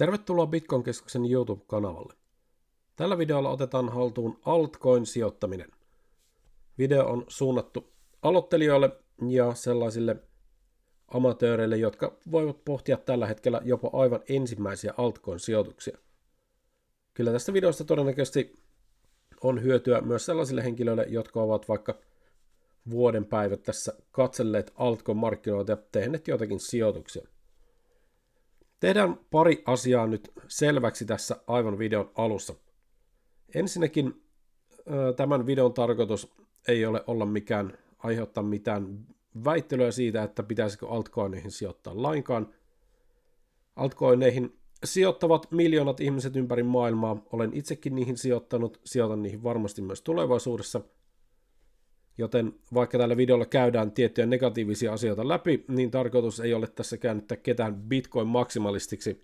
Tervetuloa Bitcoin-keskuksen YouTube-kanavalle. Tällä videolla otetaan haltuun altcoin-sijoittaminen. Video on suunnattu aloittelijoille ja sellaisille amatööreille, jotka voivat pohtia tällä hetkellä jopa aivan ensimmäisiä altcoin-sijoituksia. Kyllä tästä videosta todennäköisesti on hyötyä myös sellaisille henkilöille, jotka ovat vaikka vuoden päivät tässä katselleet altcoin-markkinoita ja tehneet jotakin sijoituksia – Tehdään pari asiaa nyt selväksi tässä aivan videon alussa. Ensinnäkin tämän videon tarkoitus ei ole olla mikään aiheuttaa mitään väittelyä siitä, että pitäisikö altcoineihin sijoittaa lainkaan. Altcoineihin sijoittavat miljoonat ihmiset ympäri maailmaa. Olen itsekin niihin sijoittanut, sijoitan niihin varmasti myös tulevaisuudessa – Joten vaikka tällä videolla käydään tiettyjä negatiivisia asioita läpi, niin tarkoitus ei ole tässä käännyttää ketään bitcoin-maksimalistiksi.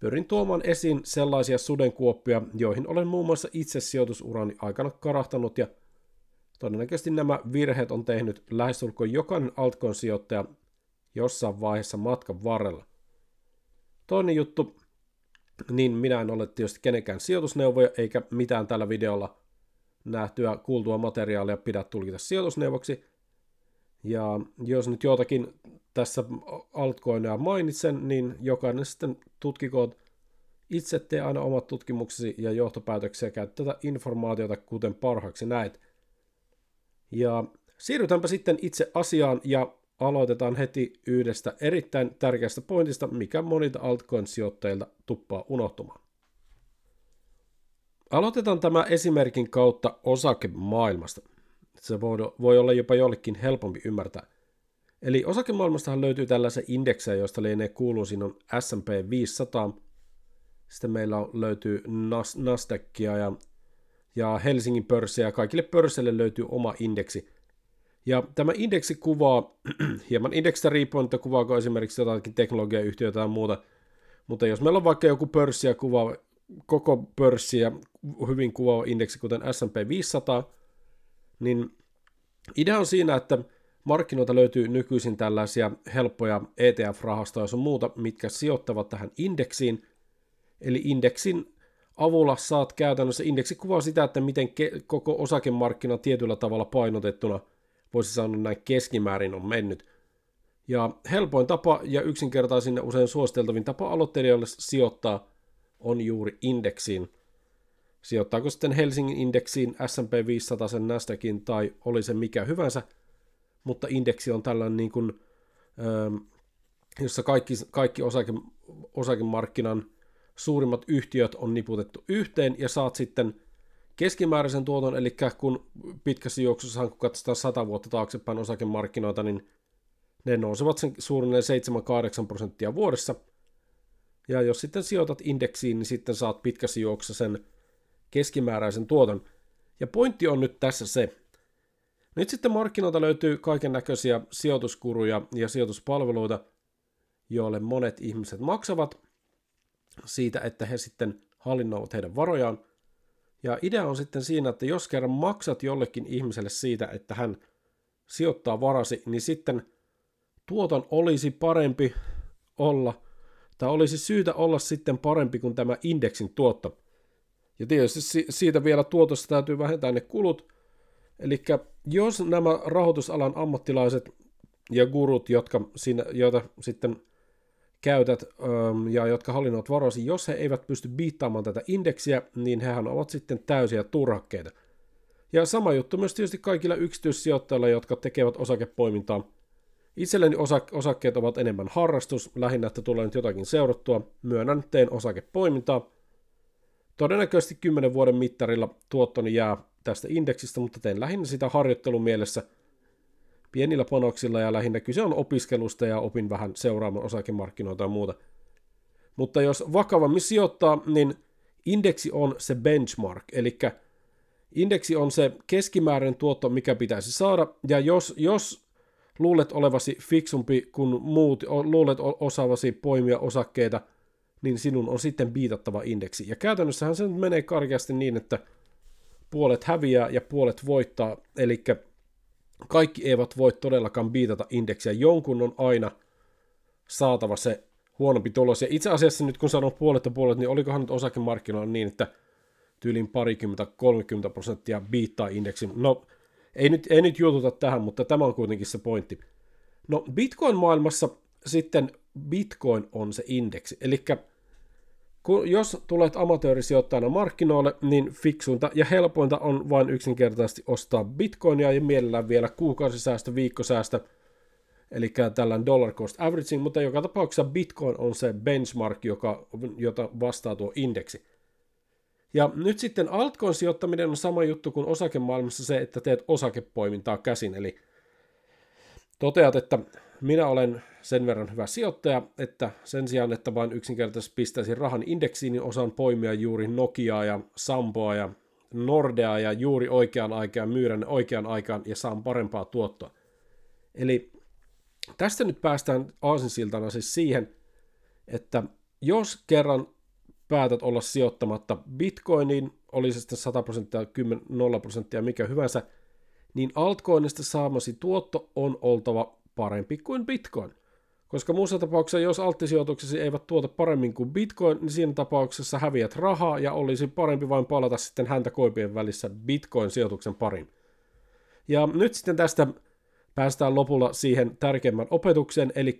Pyrin tuomaan esiin sellaisia sudenkuoppia, joihin olen muun muassa itse sijoitusurani aikana karahtanut ja todennäköisesti nämä virheet on tehnyt lähestulkoon jokainen altcoin-sijoittaja jossain vaiheessa matkan varrella. Toinen juttu, niin minä en ole tietysti kenenkään sijoitusneuvoja eikä mitään tällä videolla nähtyä kuultua materiaalia pidä tulkita sijoitusneuvoksi. Ja jos nyt jotakin tässä altcoineja mainitsen, niin jokainen sitten tutkikoon itse tee aina omat tutkimuksesi ja johtopäätöksiä käyttää tätä informaatiota kuten parhaaksi näet. Ja siirrytäänpä sitten itse asiaan ja aloitetaan heti yhdestä erittäin tärkeästä pointista, mikä monilta altcoin-sijoittajilta tuppaa unohtumaan. Aloitetaan tämä esimerkin kautta osakemaailmasta. Se voi olla jopa jollekin helpompi ymmärtää. Eli osakemaailmastahan löytyy tällaisia indeksejä, joista lienee kuuluu, siinä on S&P 500, sitten meillä löytyy Nas- Nasdaqia ja, ja Helsingin pörssiä, ja kaikille pörssille löytyy oma indeksi. Ja tämä indeksi kuvaa, hieman indeksistä riippuen, että kuvaako esimerkiksi jotakin teknologiayhtiötä tai muuta, mutta jos meillä on vaikka joku pörssiä kuvaava koko pörssiä hyvin kuvaava indeksi, kuten S&P 500, niin idea on siinä, että markkinoilta löytyy nykyisin tällaisia helppoja ETF-rahastoja ja muuta, mitkä sijoittavat tähän indeksiin. Eli indeksin avulla saat käytännössä, indeksi kuvaa sitä, että miten ke- koko osakemarkkina tietyllä tavalla painotettuna, voisi sanoa näin keskimäärin on mennyt. Ja helpoin tapa ja yksinkertaisin ja usein suositeltavin tapa aloittelijoille sijoittaa – on juuri indeksiin. Sijoittaako sitten Helsingin indeksiin, S&P 500, sen Nasdaqin tai oli se mikä hyvänsä, mutta indeksi on tällainen niin kuin, ähm, jossa kaikki, kaikki osake, osakemarkkinan suurimmat yhtiöt on niputettu yhteen ja saat sitten keskimääräisen tuoton, eli kun pitkässä juoksussa, kun katsotaan 100 vuotta taaksepäin osakemarkkinoita, niin ne nousevat sen suurin 7-8 prosenttia vuodessa – ja jos sitten sijoitat indeksiin, niin sitten saat pitkässä juoksussa sen keskimääräisen tuoton. Ja pointti on nyt tässä se. Nyt sitten markkinoilta löytyy kaiken näköisiä sijoituskuruja ja sijoituspalveluita, joille monet ihmiset maksavat siitä, että he sitten hallinnoivat heidän varojaan. Ja idea on sitten siinä, että jos kerran maksat jollekin ihmiselle siitä, että hän sijoittaa varasi, niin sitten tuoton olisi parempi olla – tai olisi syytä olla sitten parempi kuin tämä indeksin tuotto. Ja tietysti siitä vielä tuotosta täytyy vähentää ne kulut. Eli jos nämä rahoitusalan ammattilaiset ja gurut, jotka siinä, joita sitten käytät ja jotka hallinnoivat varoisi, jos he eivät pysty biittaamaan tätä indeksiä, niin hehän ovat sitten täysiä turhakkeita. Ja sama juttu myös tietysti kaikilla yksityissijoittajilla, jotka tekevät osakepoimintaa. Itselleni osakkeet ovat enemmän harrastus, lähinnä että tulee nyt jotakin seurattua. Myönnän, teen osakepoimintaa. Todennäköisesti 10 vuoden mittarilla tuottoni jää tästä indeksistä, mutta teen lähinnä sitä mielessä pienillä panoksilla ja lähinnä kyse on opiskelusta ja opin vähän seuraamaan osakemarkkinoita ja muuta. Mutta jos vakavammin sijoittaa, niin indeksi on se benchmark, eli indeksi on se keskimääräinen tuotto, mikä pitäisi saada, ja jos, jos luulet olevasi fiksumpi kuin muut, luulet osaavasi poimia osakkeita, niin sinun on sitten biitattava indeksi. Ja käytännössähän se nyt menee karkeasti niin, että puolet häviää ja puolet voittaa, eli kaikki eivät voi todellakaan biitata indeksiä. Jonkun on aina saatava se huonompi tulos. Ja itse asiassa nyt kun sanon puolet ja puolet, niin olikohan nyt osakemarkkinoilla niin, että tyylin parikymmentä, 30 prosenttia biittaa indeksin. No ei nyt, ei nyt jututa tähän, mutta tämä on kuitenkin se pointti. No Bitcoin-maailmassa sitten Bitcoin on se indeksi, eli jos tulet amatöörisijoittajana markkinoille, niin fiksuinta ja helpointa on vain yksinkertaisesti ostaa bitcoinia ja mielellään vielä kuukausisäästö, viikkosäästö, eli tällainen dollar cost averaging, mutta joka tapauksessa bitcoin on se benchmark, joka, jota vastaa tuo indeksi. Ja nyt sitten altcoin sijoittaminen on sama juttu kuin osakemaailmassa se, että teet osakepoimintaa käsin, eli toteat, että minä olen sen verran hyvä sijoittaja, että sen sijaan, että vain yksinkertaisesti pistäisin rahan indeksiin, niin osaan poimia juuri Nokiaa ja Sampoa ja Nordea ja juuri oikeaan aikaan myydä ne oikeaan aikaan ja saan parempaa tuottoa. Eli tästä nyt päästään aasinsiltana siis siihen, että jos kerran päätät olla sijoittamatta bitcoiniin, oli se sitten 100 prosenttia, 10, 0 prosenttia, mikä hyvänsä, niin altcoinista saamasi tuotto on oltava parempi kuin bitcoin. Koska muussa tapauksessa, jos alttisijoituksesi eivät tuota paremmin kuin bitcoin, niin siinä tapauksessa häviät rahaa ja olisi parempi vain palata sitten häntä koipien välissä bitcoin-sijoituksen parin. Ja nyt sitten tästä päästään lopulla siihen tärkeimmän opetukseen, eli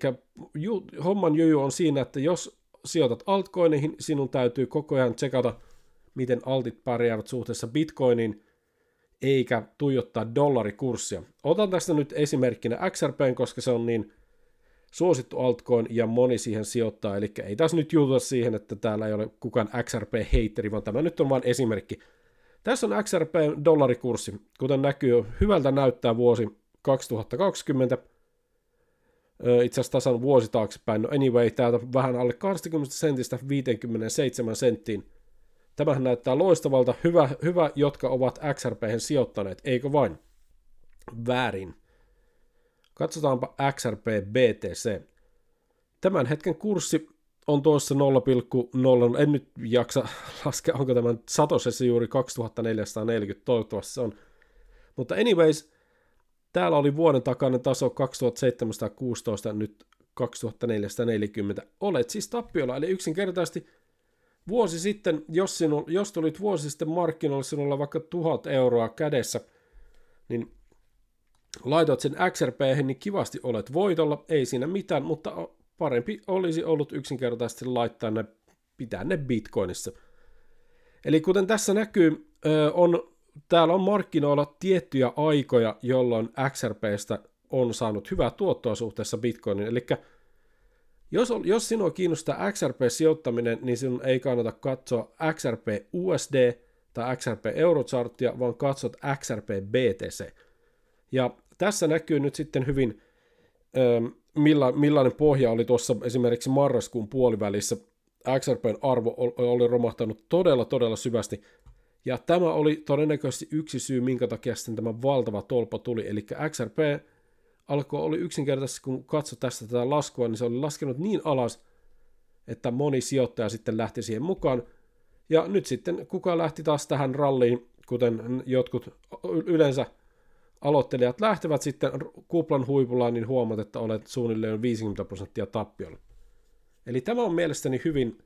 homman juju on siinä, että jos sijoitat altcoineihin, sinun täytyy koko ajan tsekata, miten altit pärjäävät suhteessa bitcoiniin, eikä tuijottaa dollarikurssia. Otan tästä nyt esimerkkinä XRP, koska se on niin suosittu altcoin ja moni siihen sijoittaa, eli ei tässä nyt juuta siihen, että täällä ei ole kukaan XRP-heitteri, vaan tämä nyt on vain esimerkki. Tässä on XRP-dollarikurssi, kuten näkyy, hyvältä näyttää vuosi 2020, itse asiassa tasan vuosi taaksepäin. No anyway, täältä vähän alle 20 sentistä 57 senttiin. Tämähän näyttää loistavalta. Hyvä, hyvä jotka ovat xrp sijoittaneet, eikö vain? Väärin. Katsotaanpa XRP BTC. Tämän hetken kurssi on tuossa 0,0, en nyt jaksa laskea, onko tämän satosessa juuri 2440, toivottavasti se on. Mutta anyways, Täällä oli vuoden takainen taso 2716, nyt 2440. Olet siis tappiolla, eli yksinkertaisesti vuosi sitten, jos, sinu, jos tulit vuosi sitten markkinoille sinulla vaikka tuhat euroa kädessä, niin laitoit sen XRP, niin kivasti olet voitolla, ei siinä mitään, mutta parempi olisi ollut yksinkertaisesti laittaa ne, pitää ne bitcoinissa. Eli kuten tässä näkyy, on täällä on markkinoilla tiettyjä aikoja, jolloin XRPstä on saanut hyvää tuottoa suhteessa Bitcoinin. Eli jos, jos sinua kiinnostaa XRP-sijoittaminen, niin sinun ei kannata katsoa XRP USD tai XRP Eurochartia, vaan katsot XRP BTC. Ja tässä näkyy nyt sitten hyvin, öö, millainen pohja oli tuossa esimerkiksi marraskuun puolivälissä. XRPn arvo oli romahtanut todella, todella syvästi – ja tämä oli todennäköisesti yksi syy, minkä takia sitten tämä valtava tolpa tuli. Eli XRP alkoi oli yksinkertaisesti, kun katso tästä tätä laskua, niin se oli laskenut niin alas, että moni sijoittaja sitten lähti siihen mukaan. Ja nyt sitten kuka lähti taas tähän ralliin, kuten jotkut yleensä aloittelijat lähtevät sitten kuplan huipulla, niin huomaat, että olet suunnilleen 50 prosenttia tappiolla. Eli tämä on mielestäni hyvin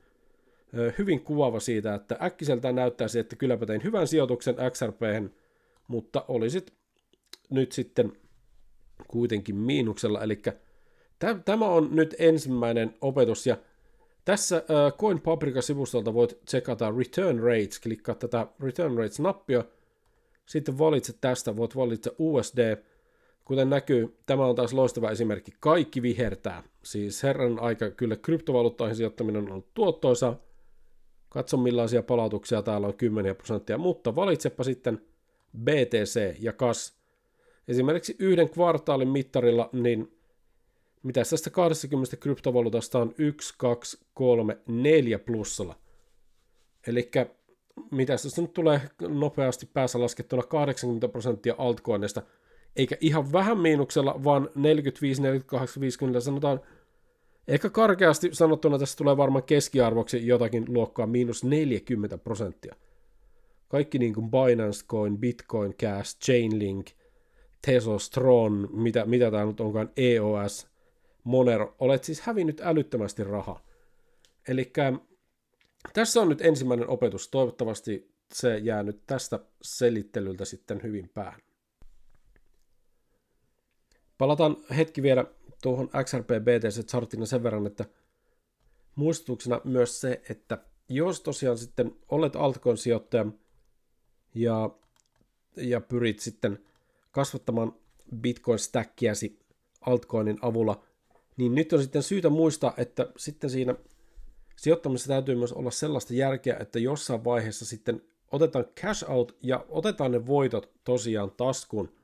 hyvin kuvaava siitä, että äkkiseltään näyttäisi, että kylläpä tein hyvän sijoituksen XRP, mutta olisit nyt sitten kuitenkin miinuksella, eli tämä on nyt ensimmäinen opetus, ja tässä Coin Paprika-sivustolta voit tsekata Return Rates, klikkaa tätä Return Rates-nappia, sitten valitse tästä, voit valita USD, kuten näkyy, tämä on taas loistava esimerkki, kaikki vihertää, siis herran aika kyllä kryptovaluuttaihin sijoittaminen on ollut tuottoisaa, Katso millaisia palautuksia täällä on 10 prosenttia, mutta valitsepa sitten BTC ja KAS. Esimerkiksi yhden kvartaalin mittarilla, niin mitä tästä 20 kryptovaluutasta on 1, 2, 3, 4 plussalla. Eli mitä tästä nyt tulee nopeasti päässä laskettuna 80 prosenttia altcoineista, eikä ihan vähän miinuksella, vaan 45, 48, 50, sanotaan Ehkä karkeasti sanottuna tässä tulee varmaan keskiarvoksi jotakin luokkaa miinus 40 prosenttia. Kaikki niin kuin Binance Coin, Bitcoin Cash, Chainlink, Tezos, Tron, mitä, mitä tämä nyt onkaan, EOS, Monero, olet siis hävinnyt älyttömästi rahaa. Eli tässä on nyt ensimmäinen opetus. Toivottavasti se jää nyt tästä selittelyltä sitten hyvin päähän. Palataan hetki vielä tuohon XRP-BTC chartina sen verran, että muistutuksena myös se, että jos tosiaan sitten olet altcoin-sijoittaja ja, ja pyrit sitten kasvattamaan Bitcoin-stäkkiäsi altcoinin avulla, niin nyt on sitten syytä muistaa, että sitten siinä sijoittamisessa täytyy myös olla sellaista järkeä, että jossain vaiheessa sitten otetaan cash out ja otetaan ne voitot tosiaan taskuun –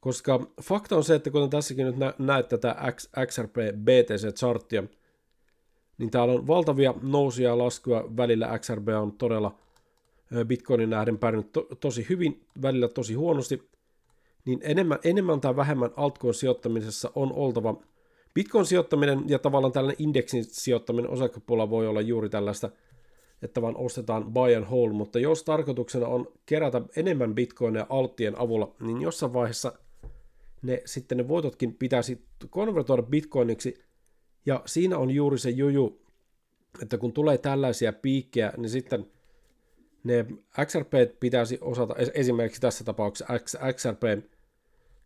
koska fakta on se, että kun tässäkin nyt nä- näet tätä X- XRP-BTC-charttia, niin täällä on valtavia nousuja ja laskuja. Välillä XRP on todella Bitcoinin nähden pärjännyt to- tosi hyvin, välillä tosi huonosti. Niin enemmän, enemmän tai vähemmän altcoin-sijoittamisessa on oltava Bitcoin-sijoittaminen ja tavallaan tällainen indeksin sijoittaminen osakepuolella voi olla juuri tällaista, että vaan ostetaan buy and hold, mutta jos tarkoituksena on kerätä enemmän bitcoinia alttien avulla, niin jossain vaiheessa – ne sitten ne voitotkin pitäisi konvertoida bitcoiniksi, ja siinä on juuri se juju, että kun tulee tällaisia piikkejä, niin sitten ne XRP pitäisi osata, esimerkiksi tässä tapauksessa XRP,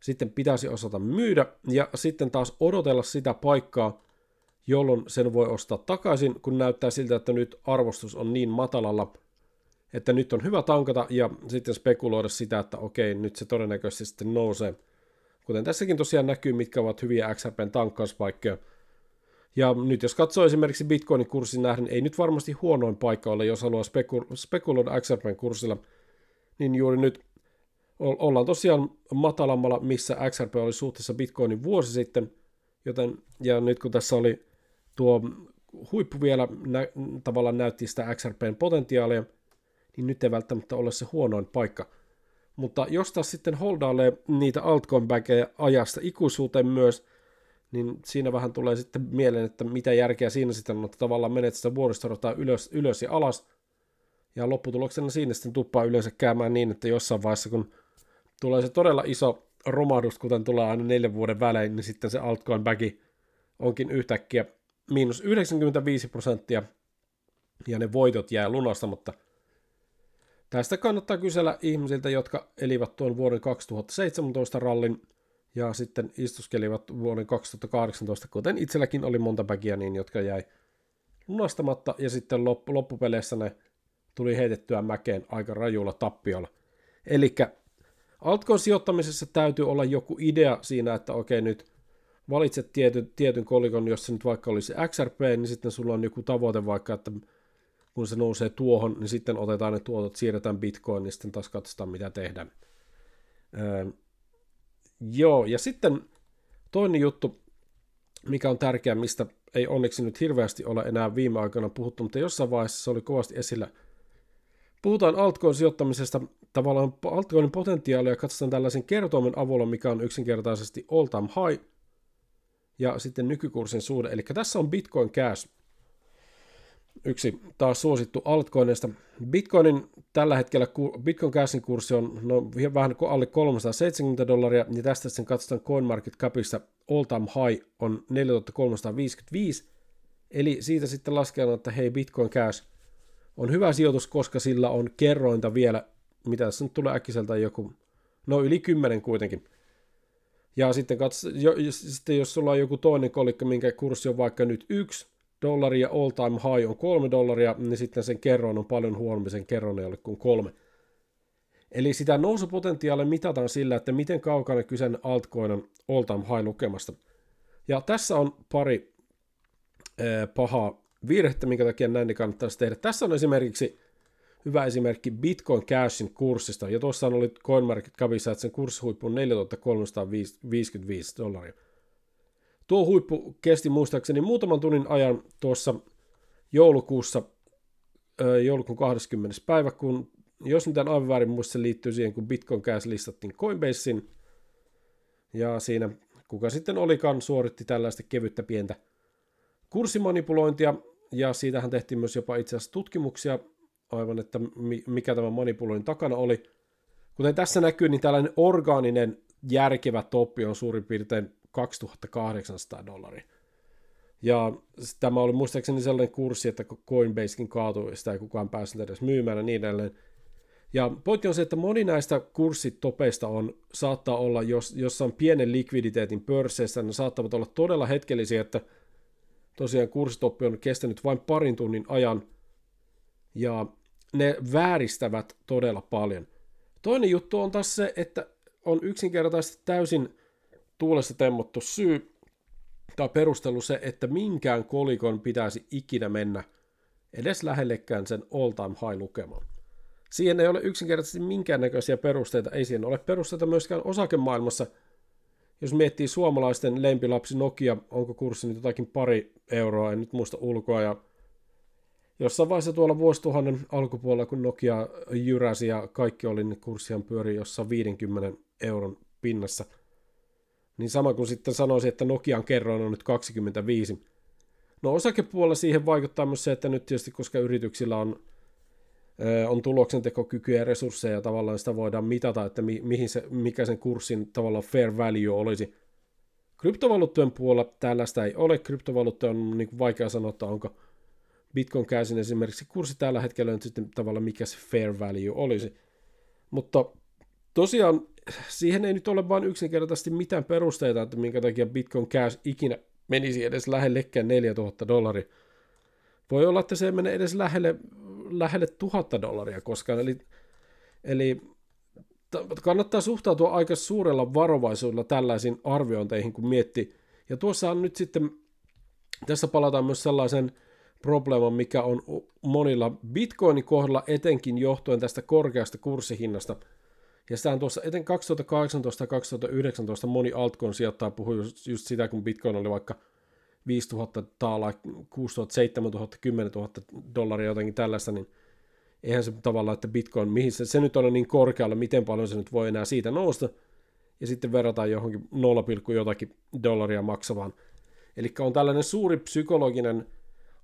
sitten pitäisi osata myydä ja sitten taas odotella sitä paikkaa, jolloin sen voi ostaa takaisin, kun näyttää siltä, että nyt arvostus on niin matalalla, että nyt on hyvä tankata ja sitten spekuloida sitä, että okei, nyt se todennäköisesti nousee – Kuten tässäkin tosiaan näkyy, mitkä ovat hyviä XRPn tankkauspaikkoja. Ja nyt jos katsoo esimerkiksi Bitcoinin kurssin nähden, ei nyt varmasti huonoin paikka ole, jos haluaa spekul- spekuloida XRPn kurssilla, niin juuri nyt ollaan tosiaan matalammalla, missä XRP oli suhteessa Bitcoinin vuosi sitten, joten, ja nyt kun tässä oli tuo huippu vielä nä- tavallaan näytti sitä XRPn potentiaalia, niin nyt ei välttämättä ole se huonoin paikka. Mutta jos taas sitten holdaalle niitä altcoin ajasta ikuisuuteen myös, niin siinä vähän tulee sitten mieleen, että mitä järkeä siinä sitten on, että tavallaan menet sitä vuoristorataa ylös, ylös ja alas, ja lopputuloksena siinä sitten tuppaa yleensä käymään niin, että jossain vaiheessa, kun tulee se todella iso romahdus, kuten tulee aina neljän vuoden välein, niin sitten se altcoin bagi onkin yhtäkkiä miinus 95 prosenttia, ja ne voitot jää lunastamatta – Tästä kannattaa kysellä ihmisiltä, jotka elivät tuon vuoden 2017 rallin ja sitten istuskelivat vuoden 2018, kuten itselläkin oli monta päkiä, niin jotka jäi lunastamatta ja sitten loppupeleissä ne tuli heitettyä mäkeen aika rajulla tappiolla. Eli altcoin sijoittamisessa täytyy olla joku idea siinä, että okei nyt valitset tietyn, tietyn kolikon, jos se nyt vaikka olisi XRP, niin sitten sulla on joku tavoite vaikka, että kun se nousee tuohon, niin sitten otetaan ne tuotot, siirretään bitcoin, niin sitten taas katsotaan, mitä tehdä. Öö, joo, ja sitten toinen juttu, mikä on tärkeä, mistä ei onneksi nyt hirveästi ole enää viime aikoina puhuttu, mutta jossain vaiheessa se oli kovasti esillä. Puhutaan altcoin-sijoittamisesta, tavallaan altcoinin potentiaalia katsotaan tällaisen kertoimen avulla, mikä on yksinkertaisesti all time high, ja sitten nykykurssin suhde. Eli tässä on Bitcoin Cash yksi taas suosittu altcoineista. Bitcoinin tällä hetkellä Bitcoin Cashin kurssi on no, vähän alle 370 dollaria, ja tästä sen katsotaan CoinMarketCapissa all time high on 4355, eli siitä sitten lasketaan, että hei Bitcoin Cash on hyvä sijoitus, koska sillä on kerrointa vielä, mitä tässä nyt tulee äkkiseltä joku, no yli 10 kuitenkin. Ja sitten, katso, jo, sitten jos sulla on joku toinen kolikko, minkä kurssi on vaikka nyt yksi, dollaria, all time high on 3 dollaria, niin sitten sen kerroin on paljon huonompi, sen kerroin ei ole kuin kolme. Eli sitä nousupotentiaalia mitataan sillä, että miten kaukana kyseinen altcoin on all time high lukemasta. Ja tässä on pari ee, pahaa virhettä, minkä takia näin niin kannattaisi tehdä. Tässä on esimerkiksi hyvä esimerkki Bitcoin Cashin kurssista, ja tuossa oli CoinMarketCapissa, että sen kurssihuippu on 4355 dollaria. Tuo huippu kesti muistaakseni muutaman tunnin ajan tuossa joulukuussa, joulukuun 20. päivä, kun jos mitään aivan väärin muista, se liittyy siihen, kun Bitcoin Cash listattiin Coinbasein, ja siinä kuka sitten olikaan suoritti tällaista kevyttä pientä kurssimanipulointia, ja siitähän tehtiin myös jopa itse asiassa tutkimuksia, aivan että mikä tämä manipuloinnin takana oli. Kuten tässä näkyy, niin tällainen orgaaninen järkevä toppi on suurin piirtein 2800 dollaria. Ja tämä oli muistaakseni sellainen kurssi, että Coinbasekin kaatui ja sitä ei kukaan päässyt edes myymään ja niin edelleen. Ja pointti on se, että moni näistä kurssitopeista on, saattaa olla jos, jossain pienen likviditeetin pörsseissä, ne saattavat olla todella hetkellisiä, että tosiaan kurssitoppi on kestänyt vain parin tunnin ajan, ja ne vääristävät todella paljon. Toinen juttu on taas se, että on yksinkertaisesti täysin tuulessa temmottu syy tai perustelu se, että minkään kolikon pitäisi ikinä mennä edes lähellekään sen all-time high lukemaan. Siihen ei ole yksinkertaisesti minkäännäköisiä perusteita, ei siihen ole perusteita myöskään osakemaailmassa. Jos miettii suomalaisten lempilapsi Nokia, onko kurssi nyt jotakin pari euroa, en nyt muista ulkoa, ja jossain vaiheessa tuolla vuosituhannen alkupuolella, kun Nokia jyräsi ja kaikki oli, niin kurssihan pyöri jossain 50 euron pinnassa – niin sama kuin sitten sanoisin, että Nokian kerroin on nyt 25. No osakepuolella siihen vaikuttaa myös se, että nyt tietysti koska yrityksillä on, on tuloksentekokykyä ja resursseja, tavallaan sitä voidaan mitata, että mi, mihin se, mikä sen kurssin tavallaan fair value olisi. Kryptovaluuttojen puolella tällaista ei ole. Kryptovaluutta on niin kuin vaikea sanoa, että onko Bitcoin käsin esimerkiksi kurssi tällä hetkellä on sitten tavallaan mikä se fair value olisi. Mutta tosiaan siihen ei nyt ole vain yksinkertaisesti mitään perusteita, että minkä takia Bitcoin Cash ikinä menisi edes lähellekään 4000 dollaria. Voi olla, että se ei mene edes lähelle, lähelle 1000 dollaria koskaan, eli, eli kannattaa suhtautua aika suurella varovaisuudella tällaisiin arviointeihin, kun mietti. Ja tuossa on nyt sitten, tässä palataan myös sellaisen probleeman, mikä on monilla bitcoinin kohdalla etenkin johtuen tästä korkeasta kurssihinnasta – ja sitä on tuossa eten 2018 ja 2019 moni altcoin sijoittaja puhui just, just sitä, kun Bitcoin oli vaikka 5000 taalaa, 6000, 7000, 10 000 dollaria, jotenkin tällaista, niin eihän se tavallaan, että Bitcoin, mihin se, se nyt on niin korkealla, miten paljon se nyt voi enää siitä nousta, ja sitten verrataan johonkin 0, jotakin dollaria maksavaan. Eli on tällainen suuri psykologinen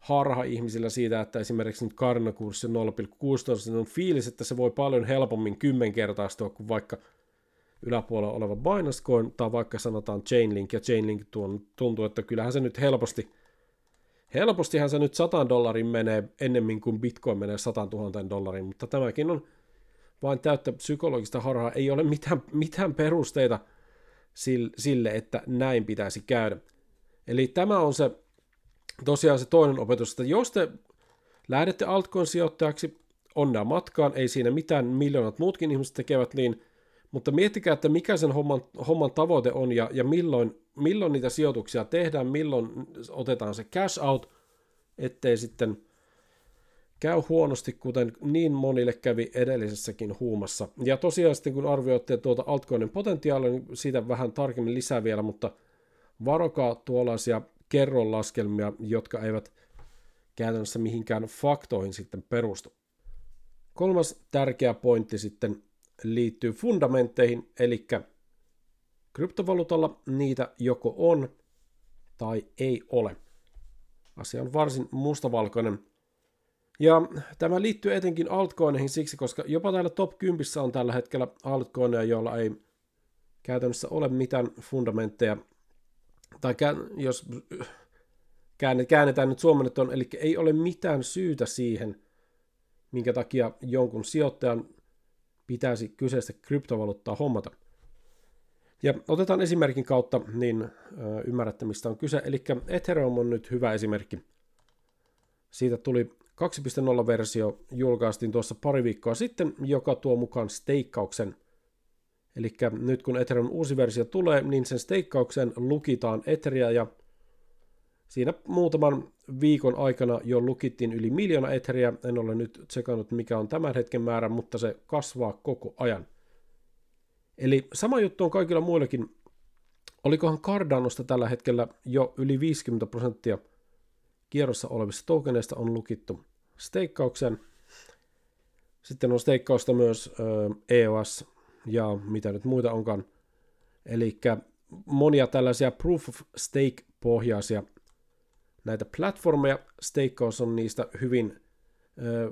harha ihmisillä siitä, että esimerkiksi nyt Cardano-kurssi on 0,16, niin on fiilis, että se voi paljon helpommin kymmenkertaistua kuin vaikka yläpuolella oleva Binance Coin, tai vaikka sanotaan Chainlink, ja Chainlink tuon, tuntuu, että kyllähän se nyt helposti, helpostihan se nyt 100 dollarin menee ennemmin kuin Bitcoin menee 100 000 dollariin, mutta tämäkin on vain täyttä psykologista harhaa, ei ole mitään, mitään perusteita sille, että näin pitäisi käydä. Eli tämä on se tosiaan se toinen opetus, että jos te lähdette altcoin-sijoittajaksi, onnea matkaan, ei siinä mitään, miljoonat muutkin ihmiset tekevät niin, mutta miettikää, että mikä sen homman, homman tavoite on ja, ja milloin, milloin niitä sijoituksia tehdään, milloin otetaan se cash out, ettei sitten käy huonosti, kuten niin monille kävi edellisessäkin huumassa. Ja tosiaan sitten kun arvioitte tuota altcoinin potentiaalia, niin siitä vähän tarkemmin lisää vielä, mutta varokaa tuollaisia laskelmia, jotka eivät käytännössä mihinkään faktoihin sitten perustu. Kolmas tärkeä pointti sitten liittyy fundamentteihin, eli kryptovaluutalla niitä joko on tai ei ole. Asia on varsin mustavalkoinen. Ja tämä liittyy etenkin altcoineihin siksi, koska jopa täällä top 10 on tällä hetkellä altcoineja, joilla ei käytännössä ole mitään fundamentteja tai kään, jos käännetään nyt suomennettuna, eli ei ole mitään syytä siihen, minkä takia jonkun sijoittajan pitäisi kyseistä kryptovaluuttaa hommata. Ja otetaan esimerkin kautta, niin ymmärrätte mistä on kyse. Eli Ethereum on nyt hyvä esimerkki. Siitä tuli 2.0-versio, julkaistiin tuossa pari viikkoa sitten, joka tuo mukaan steikkauksen – Eli nyt kun Ethereum uusi versio tulee, niin sen steikkauksen lukitaan Etheria ja siinä muutaman viikon aikana jo lukittiin yli miljoona Etheria. En ole nyt tsekannut mikä on tämän hetken määrä, mutta se kasvaa koko ajan. Eli sama juttu on kaikilla muillakin. Olikohan Cardanosta tällä hetkellä jo yli 50 prosenttia kierrossa olevista tokeneista on lukittu steikkauksen. Sitten on steikkausta myös EOS ja mitä nyt muita onkaan. Eli monia tällaisia proof of stake-pohjaisia näitä platformeja. Steikkaus on niistä hyvin,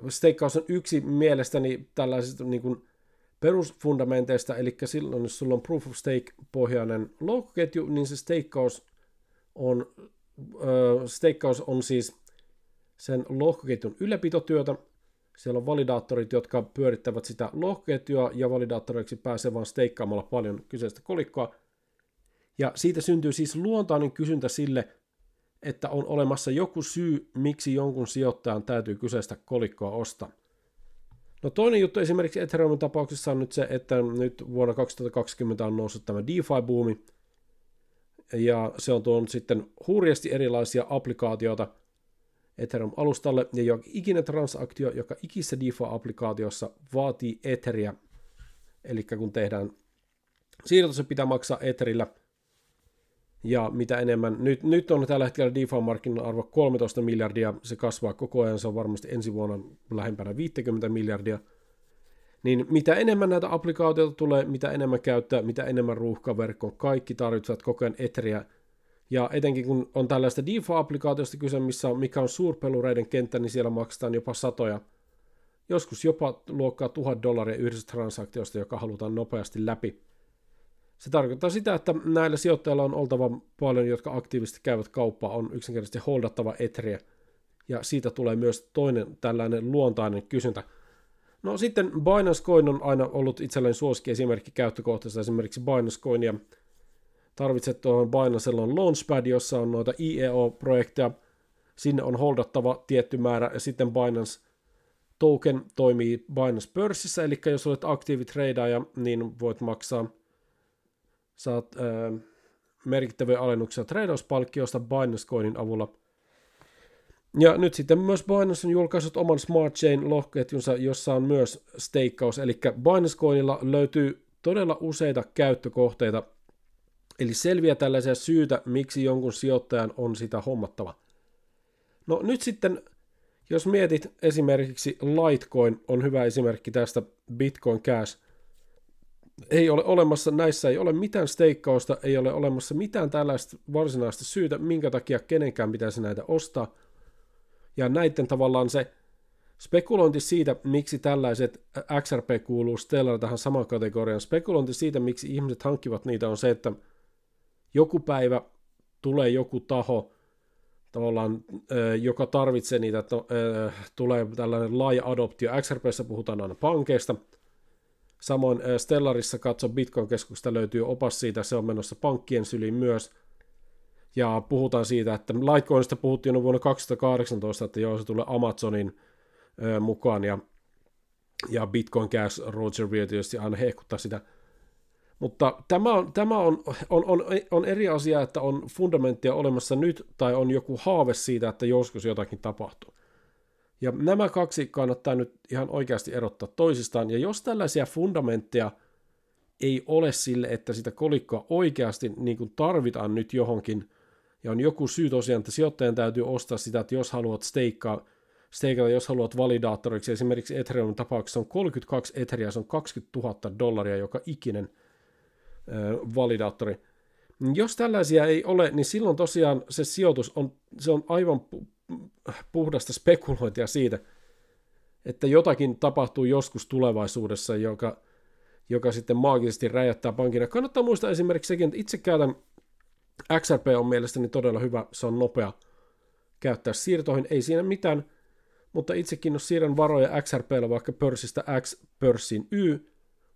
steikkaus on yksi mielestäni tällaisista niin kuin perusfundamenteista, eli silloin jos sulla on proof of stake-pohjainen loukkoketju, niin se steikkaus on, steikkaus on siis sen lohkoketjun ylläpitotyötä, siellä on validaattorit, jotka pyörittävät sitä lohketjua ja validaattoreiksi pääsee vain steikkaamalla paljon kyseistä kolikkoa. Ja siitä syntyy siis luontainen kysyntä sille, että on olemassa joku syy, miksi jonkun sijoittajan täytyy kyseistä kolikkoa ostaa. No toinen juttu esimerkiksi Ethereumin tapauksessa on nyt se, että nyt vuonna 2020 on noussut tämä DeFi-buumi, ja se on tuonut sitten hurjasti erilaisia applikaatioita, Ethereum-alustalle, ja joka ikinen transaktio, joka ikissä DeFi-applikaatiossa vaatii Etheria, eli kun tehdään siirto, se pitää maksaa Etherillä, ja mitä enemmän, nyt, nyt on tällä hetkellä DeFi-markkinan arvo 13 miljardia, se kasvaa koko ajan, se on varmasti ensi vuonna lähempänä 50 miljardia, niin mitä enemmän näitä applikaatioita tulee, mitä enemmän käyttää, mitä enemmän ruuhkaverkkoon, kaikki tarvitsevat koko ajan Etheria, ja etenkin kun on tällaista DeFi-applikaatiosta kyse, missä on, mikä on suurpelureiden kenttä, niin siellä maksetaan jopa satoja, joskus jopa luokkaa tuhat dollaria yhdestä transaktiosta, joka halutaan nopeasti läpi. Se tarkoittaa sitä, että näillä sijoittajilla on oltava paljon, jotka aktiivisesti käyvät kauppaa, on yksinkertaisesti holdattava etriä, ja siitä tulee myös toinen tällainen luontainen kysyntä. No sitten Binance Coin on aina ollut itselleen suosikki esimerkki käyttökohtaisesti esimerkiksi Binance Coinia tarvitset tuohon Binancella on Launchpad, jossa on noita IEO-projekteja, sinne on holdattava tietty määrä, ja sitten Binance token toimii Binance-pörssissä, eli jos olet aktiivitreidaaja, niin voit maksaa, saat ää, merkittäviä alennuksia treidauspalkkiosta Binance-coinin avulla. Ja nyt sitten myös Binance on julkaissut oman Smart chain lohketjunsa jossa on myös steikkaus, eli Binance-coinilla löytyy todella useita käyttökohteita – Eli selviä tällaisia syitä, miksi jonkun sijoittajan on sitä hommattava. No nyt sitten, jos mietit esimerkiksi Litecoin on hyvä esimerkki tästä Bitcoin Cash. Ei ole olemassa, näissä ei ole mitään steikkausta, ei ole olemassa mitään tällaista varsinaista syytä, minkä takia kenenkään pitäisi näitä ostaa. Ja näiden tavallaan se spekulointi siitä, miksi tällaiset XRP kuuluu Stellar tähän samaan kategoriaan, spekulointi siitä, miksi ihmiset hankkivat niitä on se, että – joku päivä tulee joku taho, tavallaan, joka tarvitsee niitä, että tulee tällainen laaja adoptio. XRPssä puhutaan aina pankeista. Samoin Stellarissa katso Bitcoin-keskuksesta löytyy opas siitä, se on menossa pankkien syliin myös. Ja puhutaan siitä, että Litecoinista puhuttiin jo vuonna 2018, että joo, se tulee Amazonin mukaan ja, ja Bitcoin Cash Roger Reed tietysti aina hehkuttaa sitä – mutta tämä, on, tämä on, on, on, on eri asia, että on fundamenttia olemassa nyt tai on joku haave siitä, että joskus jotakin tapahtuu. Ja nämä kaksi kannattaa nyt ihan oikeasti erottaa toisistaan. Ja jos tällaisia fundamentteja ei ole sille, että sitä kolikkoa oikeasti niin kuin tarvitaan nyt johonkin, ja on joku syy tosiaan, että sijoittajan täytyy ostaa sitä, että jos haluat steikkaa, steikata, jos haluat validaattoriksi, esimerkiksi Ethereum tapauksessa on 32 Ethereä, se on 20 000 dollaria joka ikinen – validaattori. Jos tällaisia ei ole, niin silloin tosiaan se sijoitus on, se on aivan puhdasta spekulointia siitä, että jotakin tapahtuu joskus tulevaisuudessa, joka, joka sitten maagisesti räjäyttää pankin. kannattaa muistaa esimerkiksi sekin, että itse käytän XRP on mielestäni todella hyvä, se on nopea käyttää siirtoihin, ei siinä mitään, mutta itsekin jos siirrän varoja XRPllä vaikka pörssistä X pörssiin Y,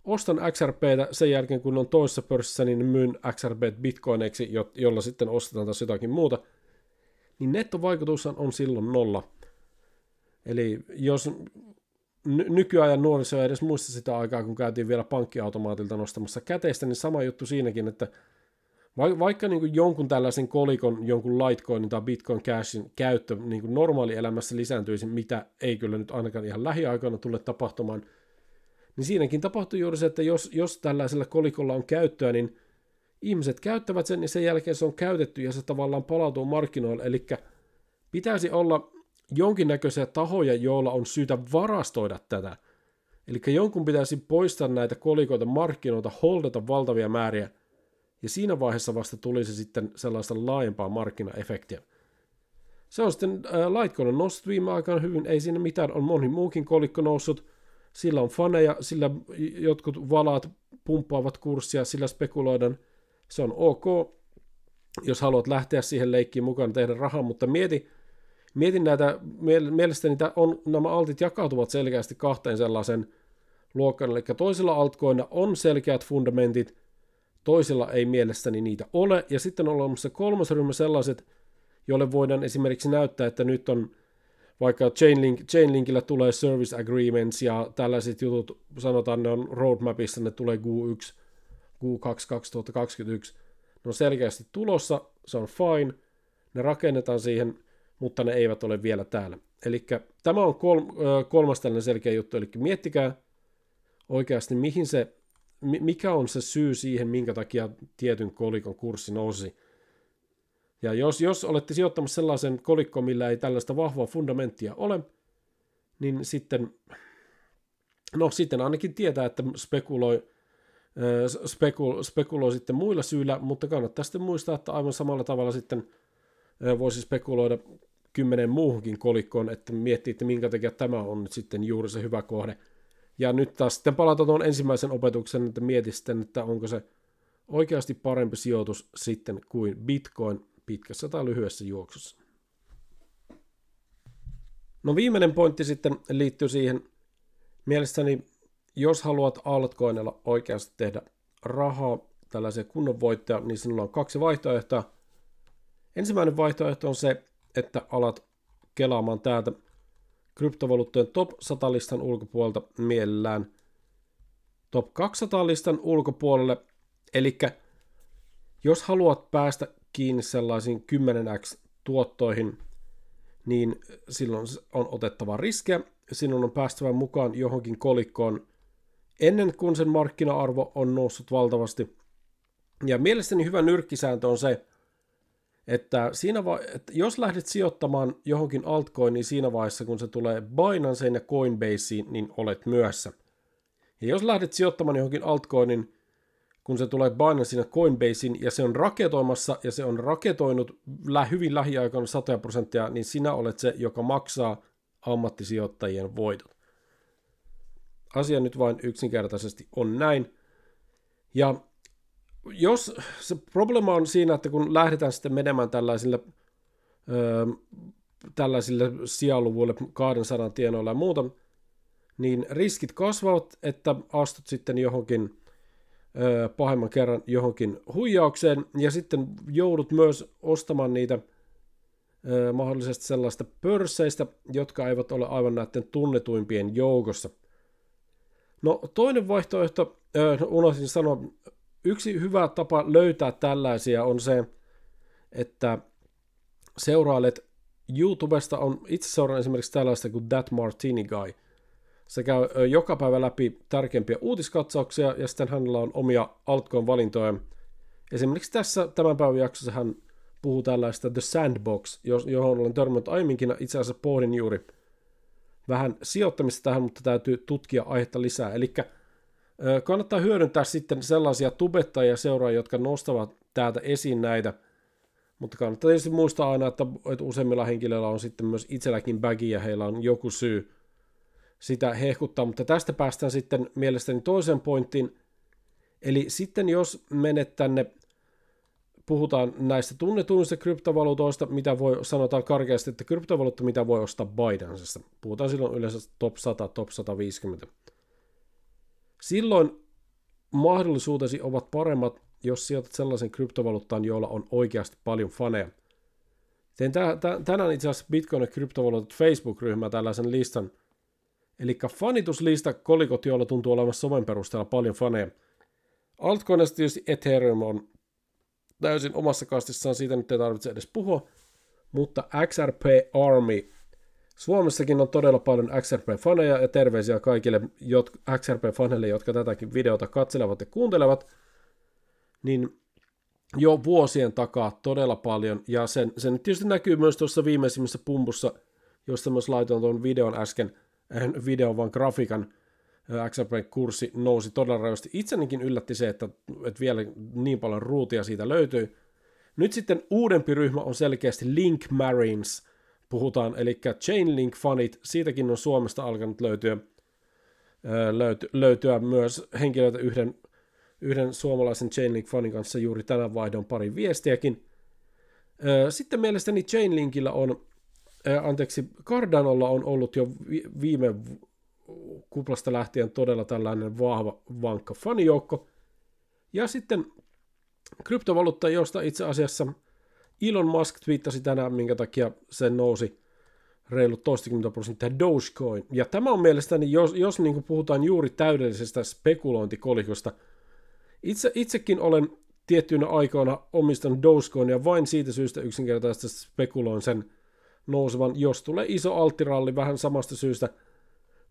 ostan XRPtä sen jälkeen, kun on toisessa pörssissä, niin myyn XRP bitcoineiksi, jolla sitten ostetaan taas jotakin muuta, niin nettovaikutus on silloin nolla. Eli jos ny- nykyajan nuoriso ei edes muista sitä aikaa, kun käytiin vielä pankkiautomaatilta nostamassa käteistä, niin sama juttu siinäkin, että va- vaikka niin jonkun tällaisen kolikon, jonkun Litecoinin tai Bitcoin Cashin käyttö niin normaali elämässä lisääntyisi, mitä ei kyllä nyt ainakaan ihan lähiaikoina tule tapahtumaan – niin siinäkin tapahtuu juuri se, että jos, jos tällaisella kolikolla on käyttöä, niin ihmiset käyttävät sen, niin sen jälkeen se on käytetty ja se tavallaan palautuu markkinoille. Eli pitäisi olla jonkinnäköisiä tahoja, joilla on syytä varastoida tätä. Eli jonkun pitäisi poistaa näitä kolikoita markkinoilta, holdata valtavia määriä, ja siinä vaiheessa vasta tulisi sitten sellaista laajempaa markkinaefektiä. Se on sitten äh, Litecoinin noussut viime aikoina hyvin, ei siinä mitään, on moni muukin kolikko noussut – sillä on faneja, sillä jotkut valaat pumppaavat kurssia, sillä spekuloidaan. Se on ok, jos haluat lähteä siihen leikkiin mukaan tehdä rahaa, mutta mieti, mieti näitä, mielestäni on, nämä altit jakautuvat selkeästi kahteen sellaisen luokkaan, eli toisilla altkoina on selkeät fundamentit, toisilla ei mielestäni niitä ole, ja sitten on olemassa kolmas ryhmä sellaiset, joille voidaan esimerkiksi näyttää, että nyt on vaikka Chainlink, Chainlinkillä tulee service agreements ja tällaiset jutut, sanotaan ne on roadmapissa, ne tulee Q1, Q2 2021, ne on selkeästi tulossa, se on fine, ne rakennetaan siihen, mutta ne eivät ole vielä täällä. Eli tämä on kol, kolmas tällainen selkeä juttu, eli miettikää oikeasti, mihin se, mikä on se syy siihen, minkä takia tietyn kolikon kurssi nousi ja jos, jos olette sijoittamassa sellaisen kolikkoon, millä ei tällaista vahvaa fundamenttia ole, niin sitten, no sitten ainakin tietää, että spekuloi, spekulo, spekuloi sitten muilla syillä, mutta kannattaa sitten muistaa, että aivan samalla tavalla sitten voisi spekuloida kymmenen muuhunkin kolikkoon, että miettii, että minkä takia tämä on nyt sitten juuri se hyvä kohde. Ja nyt taas sitten palata tuon ensimmäisen opetuksen, että mieti sitten, että onko se oikeasti parempi sijoitus sitten kuin Bitcoin, pitkässä tai lyhyessä juoksussa. No viimeinen pointti sitten liittyy siihen, mielestäni jos haluat altcoinilla oikeasti tehdä rahaa, tällaisia kunnon voittoja, niin sinulla on kaksi vaihtoehtoa. Ensimmäinen vaihtoehto on se, että alat kelaamaan täältä kryptovaluuttojen top 100 listan ulkopuolelta mielellään top 200 listan ulkopuolelle. Eli jos haluat päästä kiinni sellaisiin 10x tuottoihin, niin silloin on otettava riske. sinun on päästävä mukaan johonkin kolikkoon ennen kuin sen markkina-arvo on noussut valtavasti. Ja mielestäni hyvä nyrkkisääntö on se, että, siinä va- että jos lähdet sijoittamaan johonkin altcoin, niin siinä vaiheessa, kun se tulee Binanceen ja Coinbaseen, niin olet myöhässä. Ja jos lähdet sijoittamaan johonkin altcoinin, kun se tulee sinne Coinbasein ja se on raketoimassa ja se on raketoinut hyvin lähiaikoina satoja prosenttia, niin sinä olet se, joka maksaa ammattisijoittajien voitot. Asia nyt vain yksinkertaisesti on näin. Ja jos se problema on siinä, että kun lähdetään sitten menemään tällaisille, öö, tällaisille sijaluvuille 200 tienoilla ja muuta, niin riskit kasvavat, että astut sitten johonkin – pahemman kerran johonkin huijaukseen, ja sitten joudut myös ostamaan niitä mahdollisesti sellaista pörsseistä, jotka eivät ole aivan näiden tunnetuimpien joukossa. No toinen vaihtoehto, no, unohdin sanoa, yksi hyvä tapa löytää tällaisia on se, että seurailet YouTubesta on, itse seuraan esimerkiksi tällaista kuin That Martini Guy – se käy joka päivä läpi tärkeimpiä uutiskatsauksia ja sitten hänellä on omia altcoin-valintoja. Esimerkiksi tässä tämän päivän jaksossa hän puhuu tällaista The Sandbox, johon olen törmännyt aiemminkin. Itse asiassa pohdin juuri vähän sijoittamista tähän, mutta täytyy tutkia aihetta lisää. Eli kannattaa hyödyntää sitten sellaisia tubettajia seuraajia, jotka nostavat täältä esiin näitä. Mutta kannattaa tietysti muistaa aina, että, että useimmilla henkilöillä on sitten myös itselläkin bagi ja heillä on joku syy – sitä hehkuttaa, mutta tästä päästään sitten mielestäni toiseen pointtiin. Eli sitten jos menet tänne, puhutaan näistä tunnetuista kryptovaluutoista, mitä voi, sanotaan karkeasti, että kryptovaluutta, mitä voi ostaa Bidensissa. Puhutaan silloin yleensä top 100, top 150. Silloin mahdollisuutesi ovat paremmat, jos sijoitat sellaisen kryptovaluuttaan, jolla on oikeasti paljon faneja. Tein tänään itse asiassa Bitcoin ja kryptovaluutat Facebook-ryhmä tällaisen listan – Eli fanituslista kolikot, joilla tuntuu olevan somen perusteella paljon faneja. Altcoinista tietysti Ethereum on täysin omassa kastissaan, siitä nyt ei tarvitse edes puhua, mutta XRP Army. Suomessakin on todella paljon XRP-faneja ja terveisiä kaikille jotka XRP-faneille, jotka tätäkin videota katselevat ja kuuntelevat. Niin jo vuosien takaa todella paljon, ja sen, sen tietysti näkyy myös tuossa viimeisimmässä pumpussa, josta myös laitoin tuon videon äsken, videon, vaan grafiikan XRP-kurssi nousi todella rajoisesti. Itsenikin yllätti se, että, että vielä niin paljon ruutia siitä löytyy. Nyt sitten uudempi ryhmä on selkeästi Link Marines, puhutaan, eli Chainlink-fanit, siitäkin on Suomesta alkanut löytyä, löyty, löytyä myös henkilöitä yhden, yhden suomalaisen Chainlink-fanin kanssa juuri tänä vaihdon pari viestiäkin. Sitten mielestäni Chainlinkillä on äh, anteeksi, Cardanolla on ollut jo vi- viime kuplasta lähtien todella tällainen vahva, vankka fanijoukko. Ja sitten kryptovaluutta, josta itse asiassa Elon Musk twiittasi tänään, minkä takia se nousi reilut toistakymmentä prosenttia Dogecoin. Ja tämä on mielestäni, jos, jos niin kuin puhutaan juuri täydellisestä spekulointikolikosta, itse, itsekin olen tiettyinä aikoina omistanut ja vain siitä syystä yksinkertaisesti spekuloin sen nousevan, jos tulee iso alttiralli vähän samasta syystä,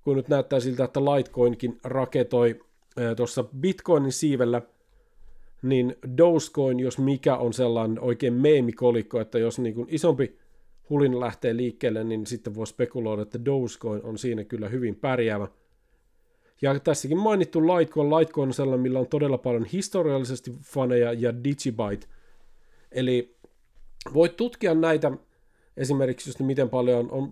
kun nyt näyttää siltä, että Litecoinkin raketoi tuossa Bitcoinin siivellä, niin Dogecoin, jos mikä on sellainen oikein meemikolikko, että jos niin kuin isompi hulin lähtee liikkeelle, niin sitten voi spekuloida, että Dogecoin on siinä kyllä hyvin pärjäävä. Ja tässäkin mainittu Litecoin, Litecoin on sellainen, millä on todella paljon historiallisesti faneja ja Digibyte. Eli voit tutkia näitä esimerkiksi just niin miten paljon on,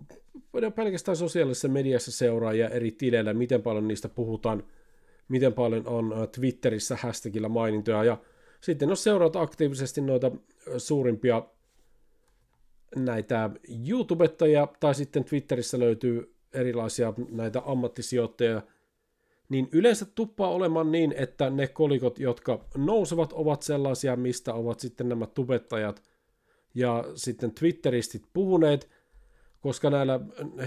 on pelkästään sosiaalisessa mediassa seuraajia eri tileillä, miten paljon niistä puhutaan, miten paljon on Twitterissä hashtagillä mainintoja ja sitten jos seuraat aktiivisesti noita suurimpia näitä YouTubettajia tai sitten Twitterissä löytyy erilaisia näitä ammattisijoittajia, niin yleensä tuppaa olemaan niin, että ne kolikot, jotka nousevat, ovat sellaisia, mistä ovat sitten nämä tubettajat ja sitten Twitteristit puhuneet, koska näillä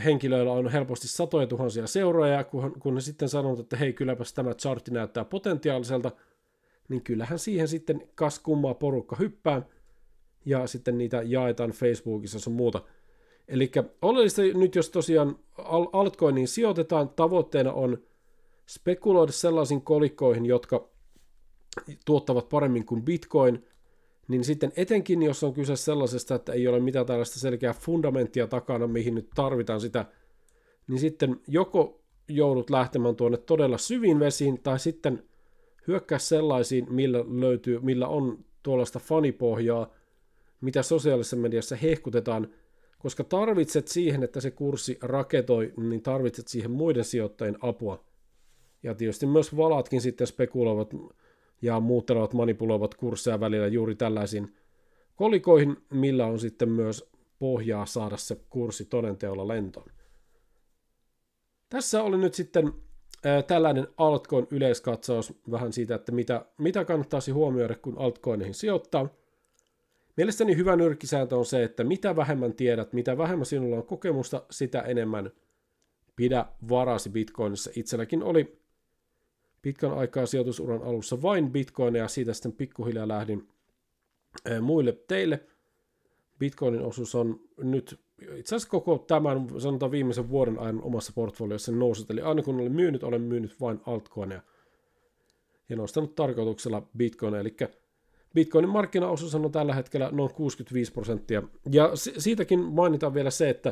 henkilöillä on helposti satoja tuhansia seuraajia, kun, kun ne sitten sanovat, että hei, kylläpäs tämä chartti näyttää potentiaaliselta, niin kyllähän siihen sitten kas kummaa porukka hyppää, ja sitten niitä jaetaan Facebookissa sun muuta. Eli oleellista nyt, jos tosiaan altcoiniin sijoitetaan, tavoitteena on spekuloida sellaisiin kolikkoihin, jotka tuottavat paremmin kuin Bitcoin, niin sitten etenkin, jos on kyse sellaisesta, että ei ole mitään tällaista selkeää fundamenttia takana, mihin nyt tarvitaan sitä, niin sitten joko joudut lähtemään tuonne todella syviin vesiin, tai sitten hyökkää sellaisiin, millä, löytyy, millä on tuollaista fanipohjaa, mitä sosiaalisessa mediassa hehkutetaan, koska tarvitset siihen, että se kurssi raketoi, niin tarvitset siihen muiden sijoittajien apua. Ja tietysti myös valatkin sitten spekuloivat ja muut tarot manipuloivat kursseja välillä juuri tällaisiin kolikoihin, millä on sitten myös pohjaa saada se kurssi todenteolla lentoon. Tässä oli nyt sitten tällainen altcoin yleiskatsaus vähän siitä, että mitä, mitä kannattaisi huomioida, kun altcoineihin sijoittaa. Mielestäni hyvä nyrkkisääntö on se, että mitä vähemmän tiedät, mitä vähemmän sinulla on kokemusta, sitä enemmän pidä varasi Bitcoinissa. Itselläkin oli pitkän aikaa sijoitusuran alussa vain ja siitä sitten pikkuhiljaa lähdin eh, muille teille. Bitcoinin osuus on nyt itse asiassa koko tämän, sanotaan viimeisen vuoden ajan omassa portfoliossa noussut, eli aina kun olen myynyt, olen myynyt vain altcoinia ja nostanut tarkoituksella bitcoinia, eli Bitcoinin markkinaosuus on tällä hetkellä noin 65 prosenttia. Ja siitäkin mainitaan vielä se, että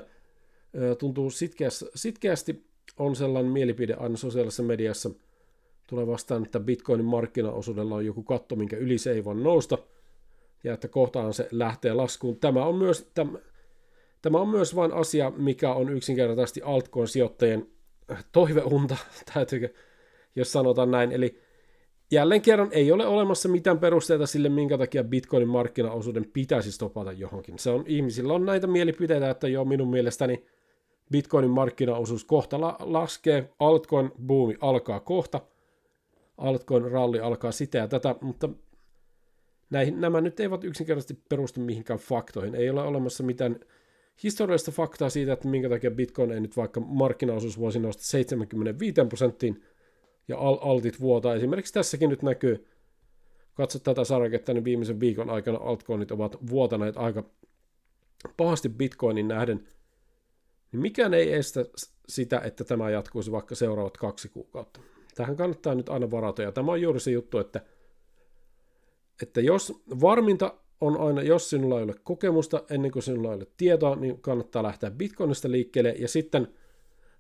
eh, tuntuu sitkeästi, sitkeästi on sellainen mielipide aina sosiaalisessa mediassa – tulee vastaan, että bitcoinin markkinaosuudella on joku katto, minkä yli se ei voi nousta, ja että kohtaan se lähtee laskuun. Tämä on myös, tämä, tämä on myös vain asia, mikä on yksinkertaisesti altcoin-sijoittajien toiveunta, täytyykö, jos sanotaan näin. Eli jälleen kerran ei ole olemassa mitään perusteita sille, minkä takia bitcoinin markkinaosuuden pitäisi stopata johonkin. Se on, ihmisillä on näitä mielipiteitä, että joo, minun mielestäni bitcoinin markkinaosuus kohta laskee, altcoin boomi alkaa kohta – altcoin-ralli alkaa sitä ja tätä, mutta näihin, nämä nyt eivät yksinkertaisesti perustu mihinkään faktoihin. Ei ole olemassa mitään historiallista faktaa siitä, että minkä takia Bitcoin ei nyt vaikka markkinaosuus voisi nousta 75 prosenttiin ja altit vuotaa. Esimerkiksi tässäkin nyt näkyy, katso tätä saraketta, niin viimeisen viikon aikana altcoinit ovat vuotaneet aika pahasti Bitcoinin nähden. Niin mikään ei estä sitä, että tämä jatkuisi vaikka seuraavat kaksi kuukautta. Tähän kannattaa nyt aina varata, ja tämä on juuri se juttu, että, että jos varminta on aina, jos sinulla ei ole kokemusta ennen kuin sinulla ei ole tietoa, niin kannattaa lähteä Bitcoinista liikkeelle, ja sitten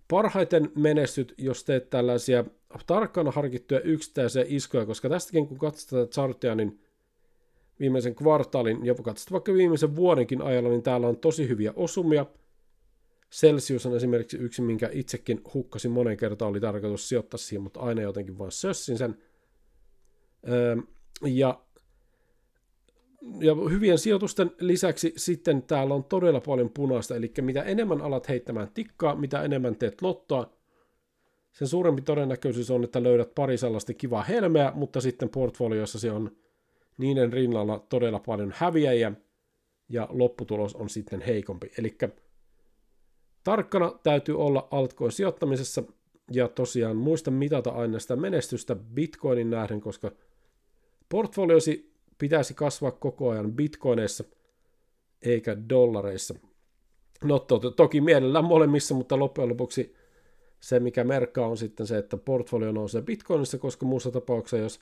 parhaiten menestyt, jos teet tällaisia tarkkana harkittuja yksittäisiä iskoja, koska tästäkin kun katsotaan chartia, niin viimeisen kvartaalin, jopa katsotaan vaikka viimeisen vuodenkin ajalla, niin täällä on tosi hyviä osumia – Celsius on esimerkiksi yksi, minkä itsekin hukkasin monen kertaa, oli tarkoitus sijoittaa siihen, mutta aina jotenkin vaan sössin sen. Öö, ja, ja hyvien sijoitusten lisäksi sitten täällä on todella paljon punaista, eli mitä enemmän alat heittämään tikkaa, mitä enemmän teet lottoa, sen suurempi todennäköisyys on, että löydät pari sellaista kivaa helmeä, mutta sitten se on niiden rinnalla todella paljon häviäjiä, ja lopputulos on sitten heikompi. Eli Tarkkana täytyy olla altcoin sijoittamisessa ja tosiaan muista mitata aina sitä menestystä bitcoinin nähden, koska portfoliosi pitäisi kasvaa koko ajan bitcoineissa eikä dollareissa. No to, toki mielellään molemmissa, mutta loppujen lopuksi se mikä merkkaa on sitten se, että portfolio nousee bitcoinissa, koska muussa tapauksessa jos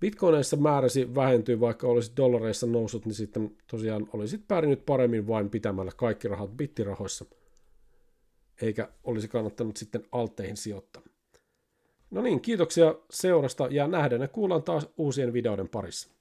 bitcoineissa määräsi vähentyy, vaikka olisi dollareissa nousut, niin sitten tosiaan olisit pärjännyt paremmin vain pitämällä kaikki rahat bittirahoissa – eikä olisi kannattanut sitten altteihin sijoittaa. No niin, kiitoksia seurasta ja nähdään ja kuullaan taas uusien videoiden parissa.